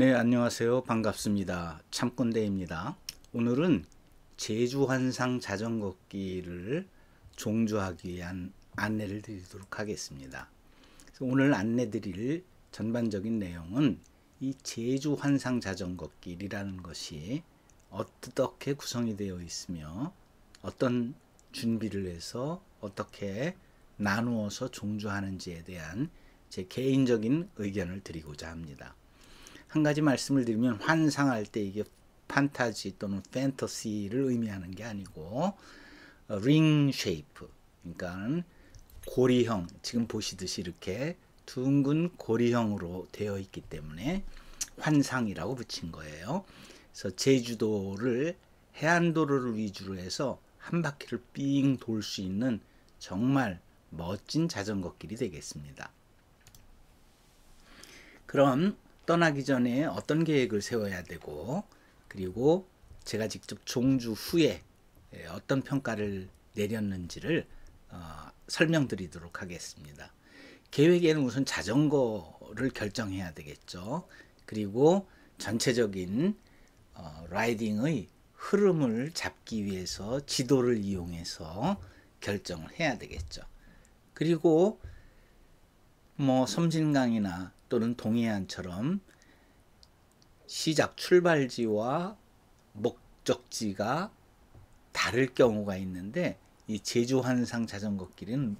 네, 안녕하세요. 반갑습니다. 참꾼대입니다 오늘은 제주환상 자전거길을 종주하기 위한 안내를 드리도록 하겠습니다. 오늘 안내 드릴 전반적인 내용은 이 제주환상 자전거길이라는 것이 어떻게 구성이 되어 있으며 어떤 준비를 해서 어떻게 나누어서 종주하는지에 대한 제 개인적인 의견을 드리고자 합니다. 한 가지 말씀을 드리면 환상할 때 이게 판타지 또는 팬터시를 의미하는 게 아니고 어, 링 쉐이프 그러니까 고리형 지금 보시듯이 이렇게 둥근 고리형으로 되어 있기 때문에 환상이라고 붙인 거예요. 그래서 제주도를 해안도로를 위주로 해서 한 바퀴를 삥 돌 수 있는 정말 멋진 자전거 길이 되겠습니다. 그럼 떠나기 전에 어떤 계획을 세워야 되고 그리고 제가 직접 종주 후에 예, 어떤 평가를 내렸는지를 어, 설명드리도록 하겠습니다. 계획에는 우선 자전거를 결정해야 되겠죠. 그리고 전체적인 어, 라이딩의 흐름을 잡기 위해서 지도를 이용해서 결정을 해야 되겠죠. 그리고 뭐 섬진강이나 또는 동해안처럼 시작 출발지와 목적지가 다를 경우가 있는데 이 제주 환상 자전거길은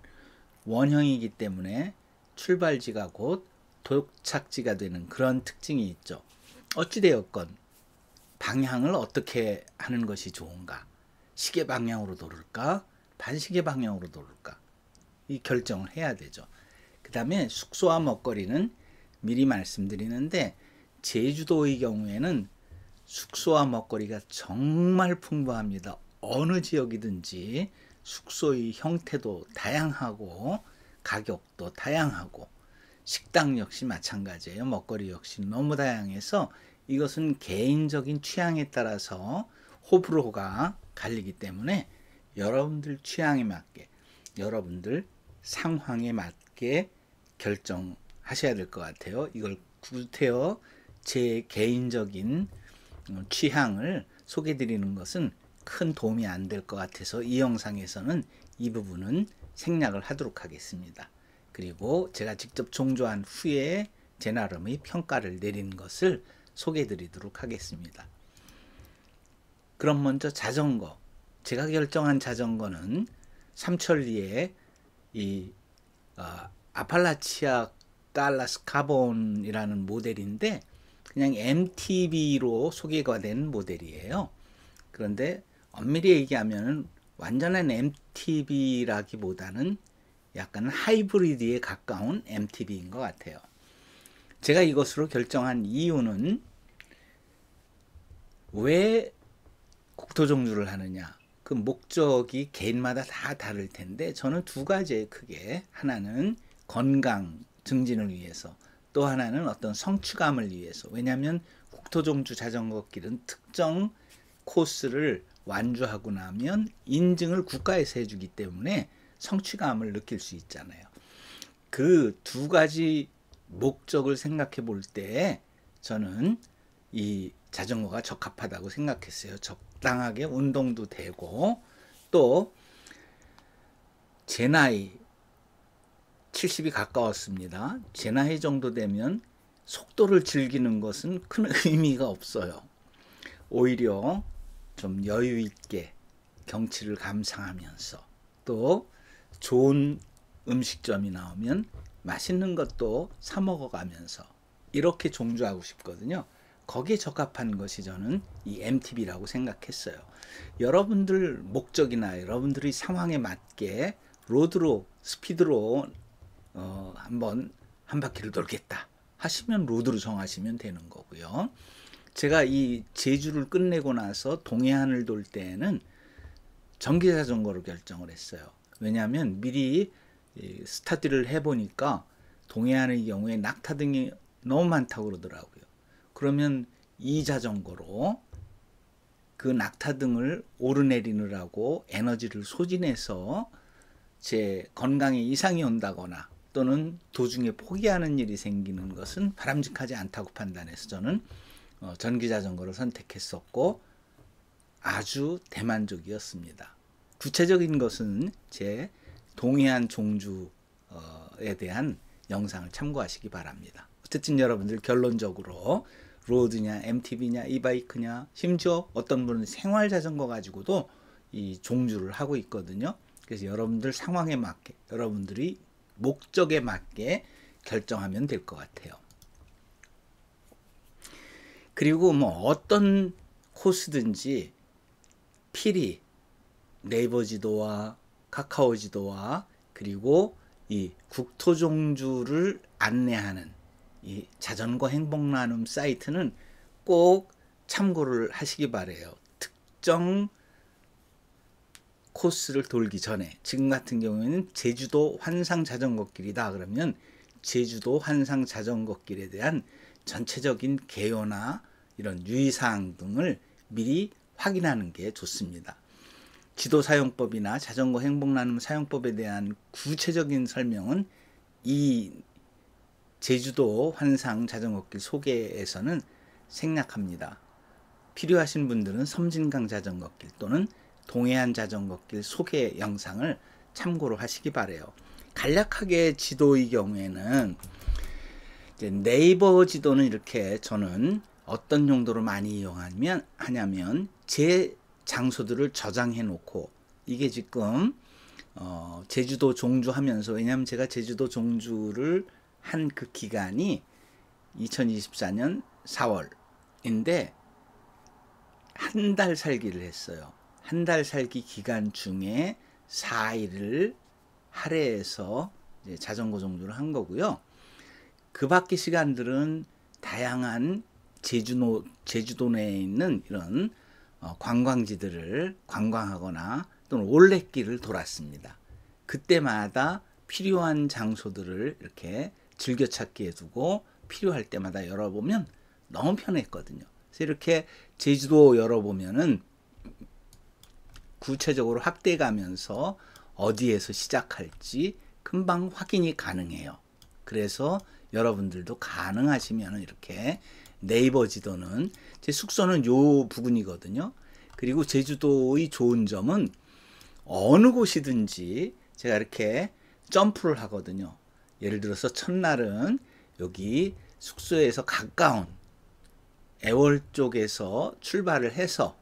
원형이기 때문에 출발지가 곧 도착지가 되는 그런 특징이 있죠. 어찌되었건 방향을 어떻게 하는 것이 좋은가? 시계 방향으로 돌을까? 반시계 방향으로 돌을까? 이 결정을 해야 되죠. 그 다음에 숙소와 먹거리는 미리 말씀드리는데 제주도의 경우에는 숙소와 먹거리가 정말 풍부합니다. 어느 지역이든지 숙소의 형태도 다양하고 가격도 다양하고 식당 역시 마찬가지예요. 먹거리 역시 너무 다양해서 이것은 개인적인 취향에 따라서 호불호가 갈리기 때문에 여러분들 취향에 맞게 여러분들 상황에 맞게 결정 하셔야 될 것 같아요. 이걸 구태여 제 개인적인 어, 취향을 소개 드리는 것은 큰 도움이 안될 것 같아서 이 영상에서는 이 부분은 생략을 하도록 하겠습니다. 그리고 제가 직접 종조한 후에 제 나름의 평가를 내린 것을 소개 드리도록 하겠습니다. 그럼 먼저 자전거. 제가 결정한 자전거는 삼천리의 이 어, 아팔라치아 달라스 카본이라는 모델인데 그냥 MTB로 소개가 된 모델이에요. 그런데 엄밀히 얘기하면 완전한 MTB라기보다는 약간 하이브리드에 가까운 MTB인 것 같아요. 제가 이것으로 결정한 이유는 왜 국토 종류를 하느냐. 그 목적이 개인마다 다 다를 텐데 저는 두 가지에 크게 하나는 건강 증진을 위해서 또 하나는 어떤 성취감을 위해서 왜냐하면 국토종주 자전거길은 특정 코스를 완주하고 나면 인증을 국가에서 해주기 때문에 성취감을 느낄 수 있잖아요. 그 두 가지 목적을 생각해 볼 때 저는 이 자전거가 적합하다고 생각했어요. 적당하게 운동도 되고 또 제 나이 70이 가까웠습니다. 제 나이 정도 되면 속도를 즐기는 것은 큰 의미가 없어요. 오히려 좀 여유 있게 경치를 감상하면서 또 좋은 음식점이 나오면 맛있는 것도 사 먹어가면서 이렇게 종주하고 싶거든요. 거기에 적합한 것이 저는 이 MTB라고 생각했어요. 여러분들 목적이나 여러분들의 상황에 맞게 로드로 스피드로 어, 한번 한 바퀴를 돌겠다 하시면 로드로 정하시면 되는 거고요. 제가 이 제주를 끝내고 나서 동해안을 돌 때에는 전기 자전거로 결정을 했어요. 왜냐하면 미리 스타디를 해보니까 동해안의 경우에 낙타 등이 너무 많다고 그러더라고요. 그러면 이 자전거로 그 낙타 등을 오르내리느라고 에너지를 소진해서 제 건강에 이상이 온다거나 또는 도중에 포기하는 일이 생기는 것은 바람직하지 않다고 판단해서 저는 어, 전기자전거를 선택했었고 아주 대만족이었습니다. 구체적인 것은 제 동해안 종주에 대한 영상을 참고하시기 바랍니다. 어쨌든 여러분들 결론적으로 로드냐 MTB냐 이바이크냐 심지어 어떤 분은 생활 자전거 가지고도 이 종주를 하고 있거든요. 그래서 여러분들 상황에 맞게 여러분들이 목적에 맞게 결정하면 될 것 같아요. 그리고 뭐 어떤 코스든지 필히 네이버 지도와 카카오 지도와 그리고 이 국토종주를 안내하는 이 자전거 행복 나눔 사이트는 꼭 참고를 하시기 바래요. 특정 코스를 돌기 전에 지금 같은 경우에는 제주도 환상 자전거길이다 그러면 제주도 환상 자전거길에 대한 전체적인 개요나 이런 유의사항 등을 미리 확인하는 게 좋습니다. 지도 사용법이나 자전거 행복 나눔 사용법에 대한 구체적인 설명은 이 제주도 환상 자전거길 소개에서는 생략합니다. 필요하신 분들은 섬진강 자전거길 또는 동해안 자전거길 소개 영상을 참고로 하시기 바래요. 간략하게 지도의 경우에는 네이버 지도는 이렇게 저는 어떤 용도로 많이 이용하면 하냐면 제 장소들을 저장해 놓고 이게 지금 어, 제주도 종주 하면서 왜냐하면 제가 제주도 종주를 한 그 기간이 2024년 4월인데 한 달 살기를 했어요. 한달 살기 기간 중에 4일을 할애해서 자전거 정도를 한 거고요. 그 밖의 시간들은 다양한 제주노, 제주도 내에 있는 이런 어, 관광지들을 관광하거나 또는 올레길을 돌았습니다. 그때마다 필요한 장소들을 이렇게 즐겨찾기에 두고 필요할 때마다 열어보면 너무 편했거든요. 그래서 이렇게 제주도 열어보면은 구체적으로 확대가면서 어디에서 시작할지 금방 확인이 가능해요. 그래서 여러분들도 가능하시면 이렇게 네이버 지도는 제 숙소는 요 부근이거든요. 그리고 제주도의 좋은 점은 어느 곳이든지 제가 이렇게 점프를 하거든요. 예를 들어서 첫날은 여기 숙소에서 가까운 애월 쪽에서 출발을 해서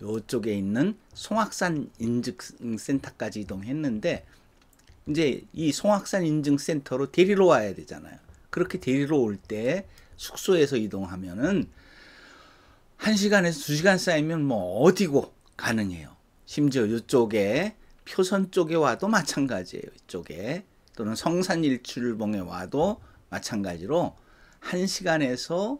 요쪽에 있는 송악산 인증센터까지 이동했는데 이제 이 송악산 인증센터로 데리러 와야 되잖아요. 그렇게 데리러 올 때 숙소에서 이동하면은 1시간에서 2시간 쌓이면 뭐 어디고 가능해요. 심지어 이쪽에 표선 쪽에 와도 마찬가지예요. 이쪽에 또는 성산 일출봉에 와도 마찬가지로 1시간에서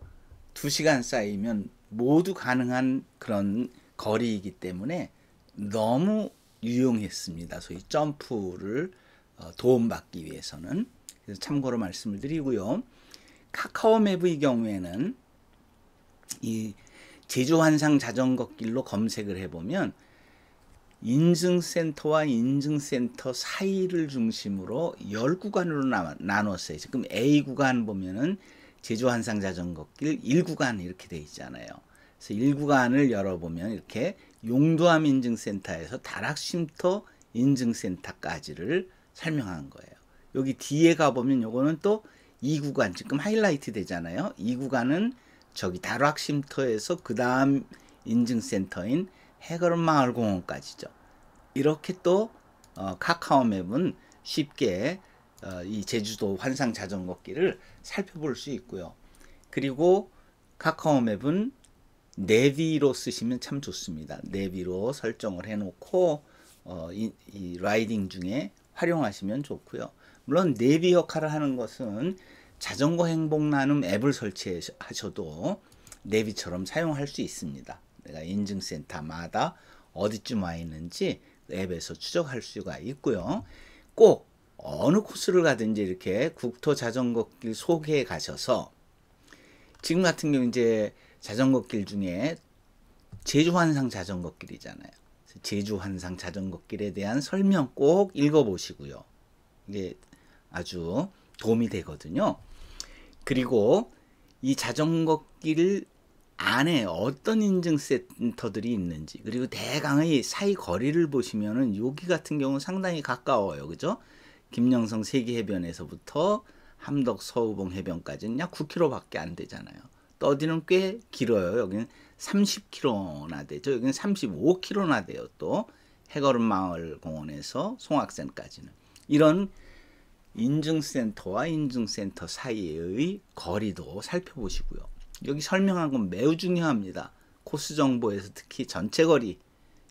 2시간 쌓이면 모두 가능한 그런 거리이기 때문에 너무 유용했습니다. 소위 점프를 어, 도움받기 위해서는 그래서 참고로 말씀을 드리고요. 카카오 맵의 경우에는 이 제주 환상 자전거 길로 검색을 해보면 인증센터와 인증센터 사이를 중심으로 열구간으로 나눴어요. 지금 A 구간 보면은 제주 한상 자전거길 1구간 이렇게 돼 있잖아요. 그래서 1구간을 열어보면 이렇게 용두암 인증센터에서 다락쉼터 인증센터까지를 설명한 거예요. 여기 뒤에 가보면 요거는 또 2구간 지금 하이라이트 되잖아요. 2구간은 저기 다락쉼터에서 그 다음 인증센터인 해걸마을공원까지죠. 이렇게 또 어, 카카오맵은 쉽게 어, 이 제주도 환상 자전거길을 살펴볼 수 있고요. 그리고 카카오맵은 내비로 쓰시면 참 좋습니다. 내비로 설정을 해놓고 어, 이, 이 라이딩 중에 활용하시면 좋고요. 물론 내비 역할을 하는 것은 자전거 행복 나눔 앱을 설치하셔도 내비처럼 사용할 수 있습니다. 내가 인증센터마다 어디쯤 와 있는지 앱에서 추적할 수가 있고요. 꼭 어느 코스를 가든지 이렇게 국토 자전거길 소개해 가셔서 지금 같은 경우 이제 자전거길 중에 제주환상 자전거길이잖아요. 제주환상 자전거길에 대한 설명 꼭 읽어보시고요. 이게 아주 도움이 되거든요. 그리고 이 자전거길 안에 어떤 인증센터들이 있는지 그리고 대강의 사이 거리를 보시면은 여기 같은 경우는 상당히 가까워요 그죠 김영성 세계해변에서부터 함덕 서우봉 해변까지는 약 9km 밖에 안 되잖아요 어디는 꽤 길어요. 여기는 30km나 되죠. 여기는 35km나 돼요. 또 해걸음 마을 공원에서 송악산까지는 이런 인증센터와 인증센터 사이의 거리도 살펴보시고요. 여기 설명한 건 매우 중요합니다. 코스 정보에서 특히 전체 거리,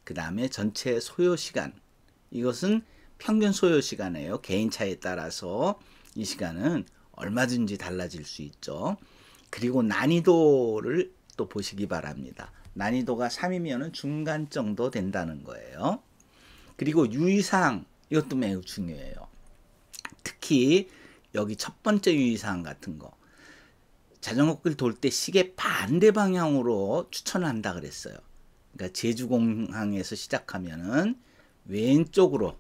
그 다음에 전체 소요 시간. 이것은 평균 소요 시간이에요. 개인차에 따라서 이 시간은 얼마든지 달라질 수 있죠. 그리고 난이도를 또 보시기 바랍니다. 난이도가 3이면 중간 정도 된다는 거예요. 그리고 유의사항 이것도 매우 중요해요. 특히 여기 첫 번째 유의사항 같은 거 자전거길 돌 때 시계 반대 방향으로 추천 한다 그랬어요. 그러니까 제주공항에서 시작하면은 왼쪽으로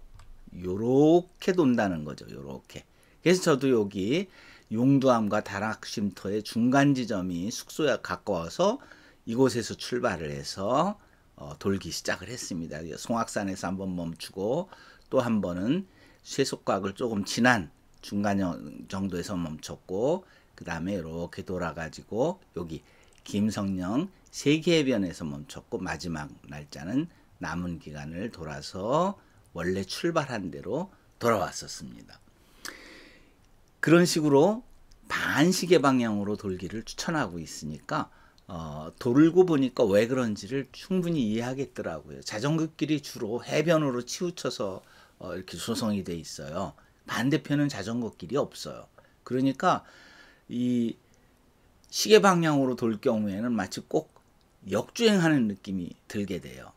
요렇게 돈다는 거죠. 요렇게. 그래서 저도 여기 용두암과 다락쉼터의 중간 지점이 숙소에 가까워서 이곳에서 출발을 해서 어, 돌기 시작을 했습니다. 송악산에서 한번 멈추고 또 한 번은 쇠속곽을 조금 지난 중간 정도에서 멈췄고 그 다음에 이렇게 돌아가지고 여기 김성령 세계해변에서 멈췄고 마지막 날짜는 남은 기간을 돌아서 원래 출발한 대로 돌아왔었습니다. 그런 식으로 반시계 방향으로 돌기를 추천하고 있으니까 어, 돌고 보니까 왜 그런지를 충분히 이해하겠더라고요. 자전거길이 주로 해변으로 치우쳐서 어, 이렇게 조성이 돼 있어요. 반대편은 자전거길이 없어요. 그러니까 이 시계 방향으로 돌 경우에는 마치 꼭 역주행하는 느낌이 들게 돼요.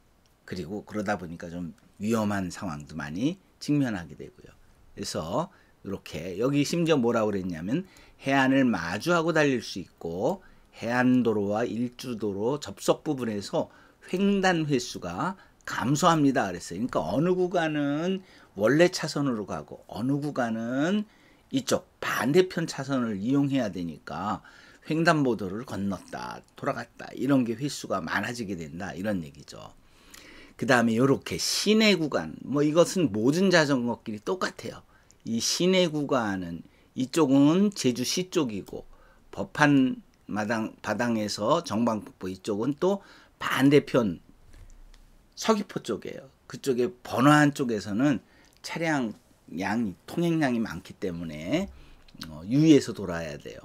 그리고 그러다 보니까 좀 위험한 상황도 많이 직면하게 되고요. 그래서 이렇게 여기 심지어 뭐라고 그랬냐면 해안을 마주하고 달릴 수 있고 해안도로와 일주도로 접속 부분에서 횡단 횟수가 감소합니다 그랬어요. 그러니까 어느 구간은 원래 차선으로 가고 어느 구간은 이쪽 반대편 차선을 이용해야 되니까 횡단보도를 건넜다 돌아갔다 이런 게 횟수가 많아지게 된다 이런 얘기죠. 그 다음에 이렇게 시내 구간 뭐 이것은 모든 자전거끼리 똑같아요. 이시내구간은 이쪽은 제주시 쪽이고 법한 마당 바당에서 정방폭포 이쪽은 또 반대편 서귀포 쪽이에요. 그쪽에 번화한 쪽에서는 차량 양 통행량이 많기 때문에 어, 유의해서 돌아야 돼요.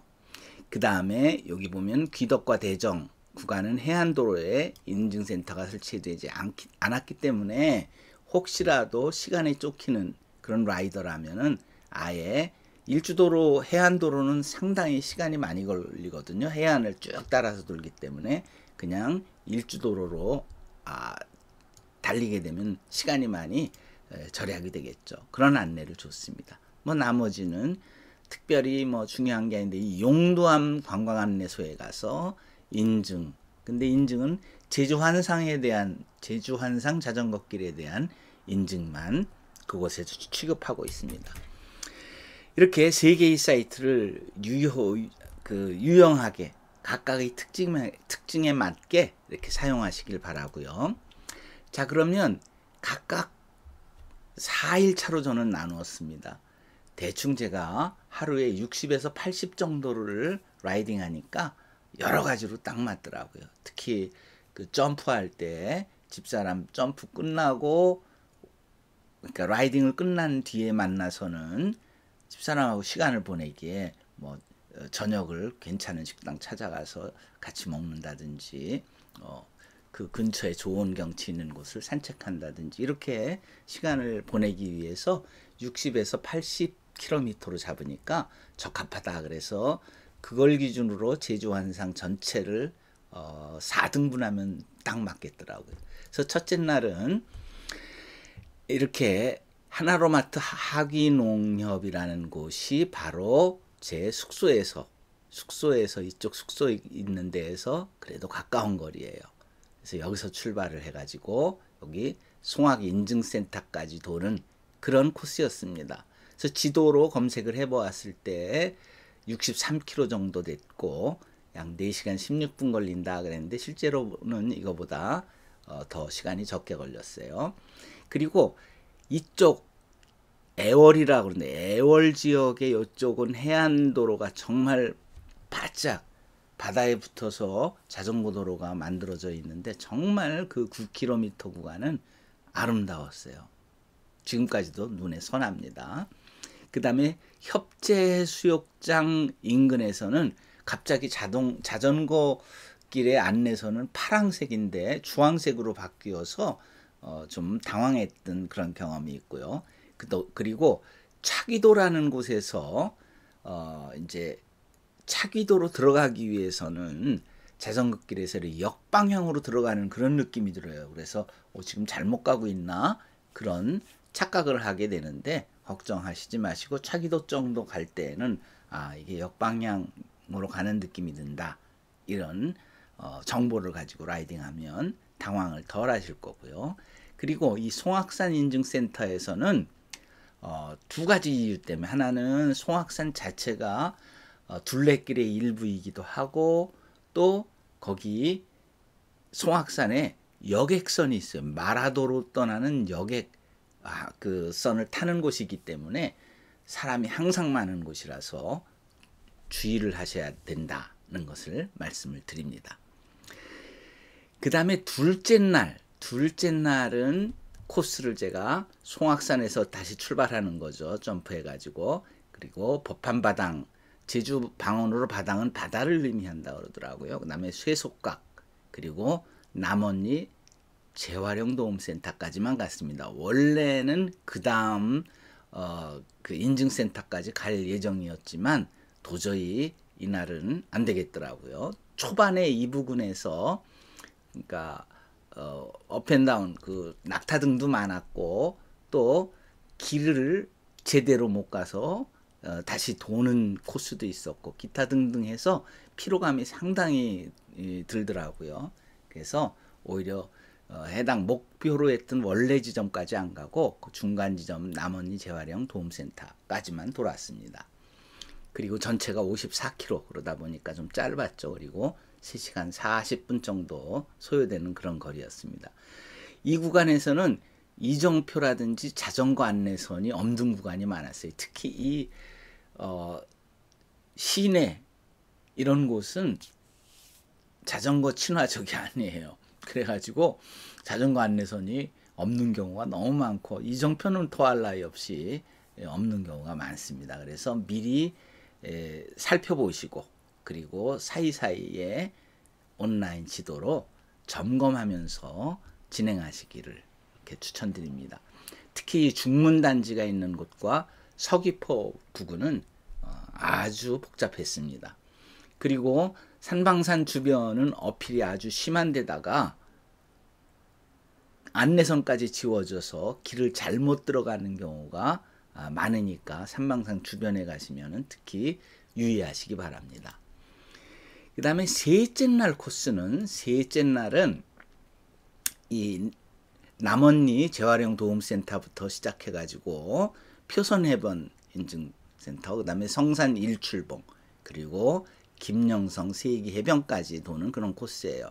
그 다음에 여기 보면 귀덕과 대정 구간은 해안도로에 인증센터가 설치되지 않기, 않았기 때문에 혹시라도 시간에 쫓기는 그런 라이더라면은 아예 일주도로 해안도로는 상당히 시간이 많이 걸리거든요. 해안을 쭉 따라서 돌기 때문에 그냥 일주도로로 아, 달리게 되면 시간이 많이 절약이 되겠죠. 그런 안내를 줬습니다. 뭐 나머지는 특별히 뭐 중요한 게 아닌데 이 용도암 관광 안내소에 가서 인증. 근데 인증은 제주 환상에 대한 제주 환상 자전거 길에 대한 인증만 그곳에서 취급하고 있습니다. 이렇게 세 개의 사이트를 유효, 그 유용하게 각각의 특징에, 특징에 맞게 이렇게 사용하시길 바라고요. 자 그러면 각각 4일차로 저는 나누었습니다. 대충 제가 하루에 60에서 80 정도를 라이딩 하니까 여러 가지로 딱 맞더라고요. 특히 그 점프할 때 집사람 점프 끝나고 그러니까 라이딩을 끝난 뒤에 만나서는 집사람하고 시간을 보내기에 뭐 어, 저녁을 괜찮은 식당 찾아가서 같이 먹는다든지 어, 그 근처에 좋은 경치 있는 곳을 산책한다든지 이렇게 시간을 보내기 위해서 60에서 80km로 잡으니까 적합하다 그래서 그걸 기준으로 제주 환상 전체를 어, 4등분하면 딱 맞겠더라고요. 그래서 첫째 날은 이렇게 하나로마트 하기농협이라는 곳이 바로 제 숙소에서 숙소에서 이쪽 숙소 있는 데에서 그래도 가까운 거리예요. 그래서 여기서 출발을 해가지고 여기 송악 인증센터까지 도는 그런 코스였습니다. 그래서 지도로 검색을 해보았을 때 63km 정도 됐고 약 4시간 16분 걸린다 그랬는데 실제로는 이거보다 어, 더 시간이 적게 걸렸어요. 그리고 이쪽 애월이라 그러는데 애월 지역의 이쪽은 해안도로가 정말 바짝 바다에 붙어서 자전거 도로가 만들어져 있는데 정말 그 9km 구간은 아름다웠어요. 지금까지도 눈에 선합니다. 그 다음에 협재 수욕장 인근에서는 갑자기 자동 자전거 길의 안내선은 파랑색인데 주황색으로 바뀌어서 어, 좀 당황했던 그런 경험이 있고요. 그 그리고 차기도라는 곳에서 어, 이제 차기도로 들어가기 위해서는 자전극길에서 역방향으로 들어가는 그런 느낌이 들어요. 그래서 어, 지금 잘못 가고 있나 그런 착각을 하게 되는데 걱정하시지 마시고 차기도 정도 갈 때는 아 이게 역방향으로 가는 느낌이 든다 이런 어, 정보를 가지고 라이딩하면 당황을 덜 하실 거고요. 그리고 이 송악산 인증센터에서는 어, 두 가지 이유 때문에 하나는 송악산 자체가 어, 둘레길의 일부이기도 하고 또 거기 송악산에 여객선이 있어요. 마라도로 떠나는 여객 아, 그 선을 타는 곳이기 때문에 사람이 항상 많은 곳이라서 주의를 하셔야 된다는 것을 말씀을 드립니다. 그 다음에 둘째 날, 둘째 날은 코스를 제가 송악산에서 다시 출발하는 거죠. 점프해가지고. 그리고 법한바당, 제주 방언으로 바당은 바다를 의미한다 그러더라고요. 그 다음에 쇠속각, 그리고 남원리 재활용도움센터까지만 갔습니다. 원래는 그 다음 어, 그 인증센터까지 갈 예정이었지만 도저히 이날은 안 되겠더라고요. 초반에 이 부근에서 그러니까 어, 업앤다운 그 낙타등도 많았고 또 길을 제대로 못 가서 어, 다시 도는 코스도 있었고 기타 등등 해서 피로감이 상당히 이, 들더라고요. 그래서 오히려 어, 해당 목표로 했던 원래 지점까지 안 가고 그 중간 지점 남원리 재활용 도움센터까지만 돌았습니다. 그리고 전체가 54km 그러다 보니까 좀 짧았죠. 그리고 3시간 40분 정도 소요되는 그런 거리였습니다. 이 구간에서는 이정표라든지 자전거 안내선이 없는 구간이 많았어요. 특히 이 어, 시내 이런 곳은 자전거 친화적이 아니에요. 그래가지고 자전거 안내선이 없는 경우가 너무 많고 이정표는 더할 나위 없이 없는 경우가 많습니다. 그래서 미리 에, 살펴보시고 그리고 사이사이에 온라인 지도로 점검하면서 진행하시기를 이렇게 추천드립니다. 특히 중문단지가 있는 곳과 서귀포 부근은 어, 아주 복잡했습니다. 그리고 산방산 주변은 어필이 아주 심한 데다가 안내선까지 지워져서 길을 잘못 들어가는 경우가 아, 많으니까 산방산 주변에 가시면 특히 유의하시기 바랍니다. 그 다음에 셋째 날 코스는 셋째 날은 이 남원리 재활용 도움센터부터 시작해 가지고 표선해변 인증센터 그 다음에 성산 일출봉 그리고 김영성 세기 해변까지 도는 그런 코스예요.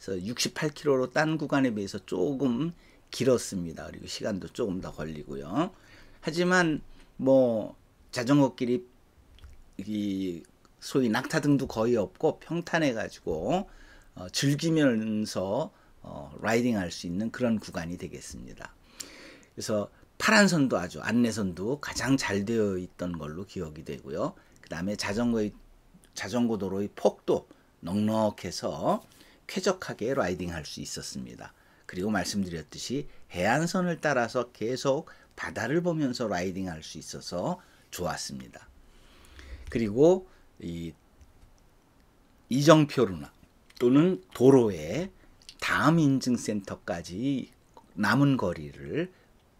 그래서 68km로 딴 구간에 비해서 조금 길었습니다. 그리고 시간도 조금 더 걸리고요. 하지만 뭐 자전거 길이 소위 낙타 등도 거의 없고 평탄해 가지고 어, 즐기면서 어, 라이딩 할 수 있는 그런 구간이 되겠습니다. 그래서 파란선도 아주 안내선도 가장 잘 되어 있던 걸로 기억이 되고요. 그 다음에 자전거의 자전거 도로의 폭도 넉넉해서 쾌적하게 라이딩 할 수 있었습니다. 그리고 말씀드렸듯이 해안선을 따라서 계속 바다를 보면서 라이딩 할 수 있어서 좋았습니다. 그리고 이 이정표로나 또는 도로에 다음 인증센터까지 남은 거리를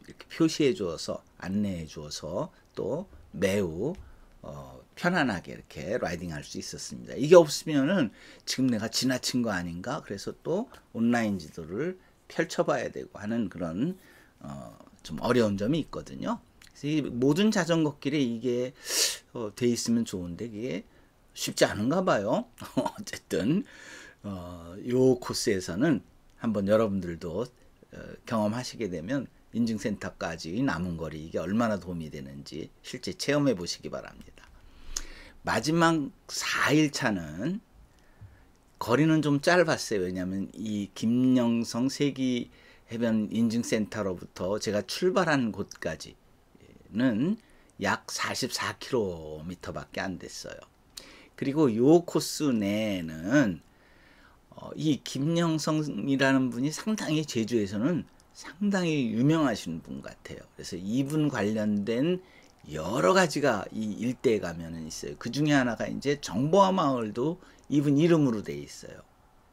이렇게 표시해 주어서 안내해 주어서 또 매우 어, 편안하게 이렇게 라이딩할 수 있었습니다. 이게 없으면은 지금 내가 지나친 거 아닌가? 그래서 또 온라인 지도를 펼쳐봐야 되고 하는 그런 어, 좀 어려운 점이 있거든요. 모든 자전거 길에 이게 어, 돼 있으면 좋은데 그게 쉽지 않은가 봐요. 어쨌든 어, 요 코스에서는 한번 여러분들도 어, 경험하시게 되면 인증센터까지 남은 거리 이게 얼마나 도움이 되는지 실제 체험해 보시기 바랍니다. 마지막 4일 차는 거리는 좀 짧았어요. 왜냐하면 이 김영성 세기 해변 인증센터로부터 제가 출발한 곳까지는 약 44km 밖에 안 됐어요. 그리고 요 코스 내에는 어, 이 김영성이라는 분이 상당히 제주에서는 상당히 유명하신 분 같아요. 그래서 이분 관련된 여러 가지가 이 일대에 가면은 있어요. 그 중에 하나가 이제 정보화 마을도 이분 이름으로 돼 있어요.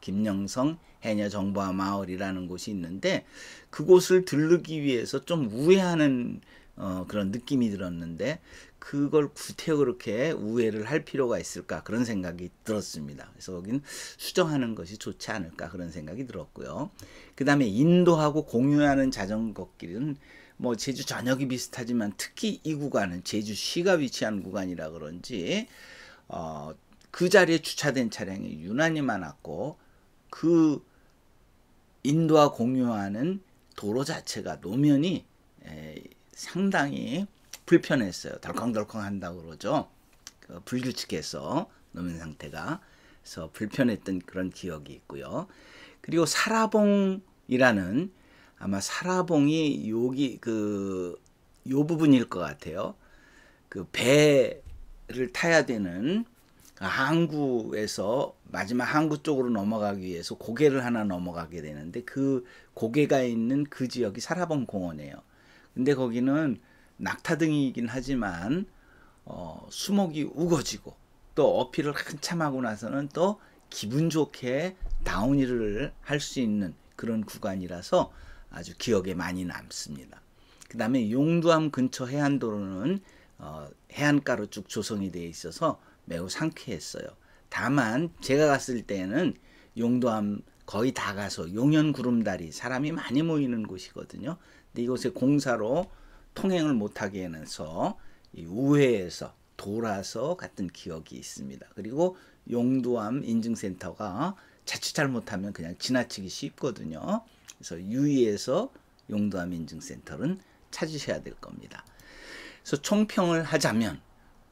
김영성 해녀 정보화 마을이라는 곳이 있는데 그곳을 들르기 위해서 좀 우회하는 어, 그런 느낌이 들었는데 그걸 구태여 그렇게 우회를 할 필요가 있을까 그런 생각이 들었습니다. 그래서 거긴 수정하는 것이 좋지 않을까 그런 생각이 들었고요. 그 다음에 인도하고 공유하는 자전거길은 뭐 제주 전역이 비슷하지만 특히 이 구간은 제주시가 위치한 구간이라 그런지 어, 그 자리에 주차된 차량이 유난히 많았고 그 인도와 공유하는 도로 자체가 노면이 에, 상당히 불편했어요. 덜컹덜컹한다 그러죠. 그 불규칙해서 노면 상태가 그래서 불편했던 그런 기억이 있고요. 그리고 사라봉이라는 아마 사라봉이 여기 그 요 부분일 것 같아요. 그 배를 타야 되는 그 항구에서 마지막 항구 쪽으로 넘어가기 위해서 고개를 하나 넘어가게 되는데 그 고개가 있는 그 지역이 사라봉 공원이에요. 근데 거기는 낙타등이긴 하지만 어, 수목이 우거지고 또 어필을 한참 하고 나서는 또 기분 좋게 다운힐을 할 수 있는 그런 구간이라서 아주 기억에 많이 남습니다. 그 다음에 용두암 근처 해안도로는 어, 해안가로 쭉 조성이 되어 있어서 매우 상쾌했어요. 다만 제가 갔을 때는 용두암 거의 다 가서 용현 구름다리 사람이 많이 모이는 곳이거든요. 이곳의 공사로 통행을 못하게 해서 우회해서 돌아서 갔던 기억이 있습니다. 그리고 용두암 인증센터가 자칫 잘못하면 그냥 지나치기 쉽거든요. 그래서 유의해서 용도암 인증센터는 찾으셔야 될 겁니다. 그래서 총평을 하자면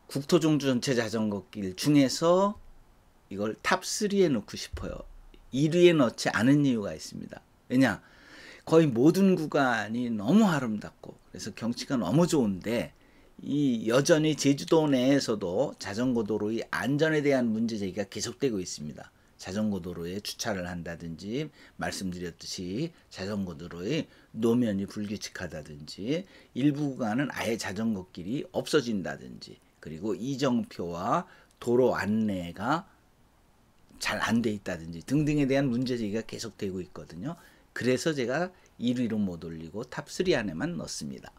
국토종주 전체 자전거길 중에서 이걸 탑3에 넣고 싶어요. 1위에 넣지 않은 이유가 있습니다. 왜냐? 거의 모든 구간이 너무 아름답고 그래서 경치가 너무 좋은데 이 여전히 제주도 내에서도 자전거 도로의 안전에 대한 문제 제기가 계속되고 있습니다. 자전거 도로에 주차를 한다든지 말씀드렸듯이 자전거 도로의 노면이 불규칙하다든지 일부 구간은 아예 자전거 길이 없어진다든지 그리고 이정표와 도로 안내가 잘 안 돼 있다든지 등등에 대한 문제 제기가 계속되고 있거든요. 그래서 제가 1위로 못 올리고 탑 3 안에만 넣습니다.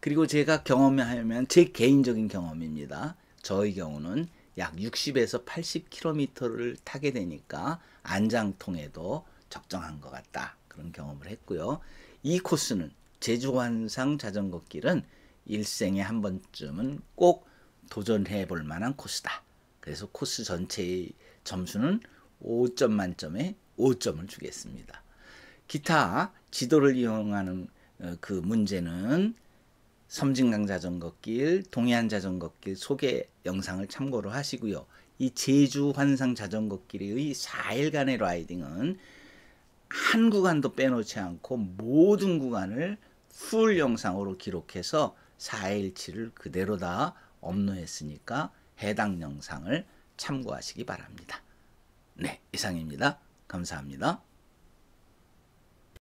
그리고 제가 경험하면 제 개인적인 경험입니다. 저의 경우는 약 60에서 80km를 타게 되니까 안장통에도 적정한 것 같다. 그런 경험을 했고요. 이 코스는 제주관상 자전거 길은 일생에 한 번쯤은 꼭 도전해 볼 만한 코스다. 그래서 코스 전체의 점수는 5점 만점에 5점을 주겠습니다. 기타 지도를 이용하는 어, 그 문제는 섬진강 자전거길, 동해안 자전거길 소개 영상을 참고로 하시고요. 이 제주 환상 자전거길의 4일간의 라이딩은 한 구간도 빼놓지 않고 모든 구간을 풀 영상으로 기록해서 4일치를 그대로 다 업로했으니까 해당 영상을 참고하시기 바랍니다. 네, 이상입니다. 감사합니다.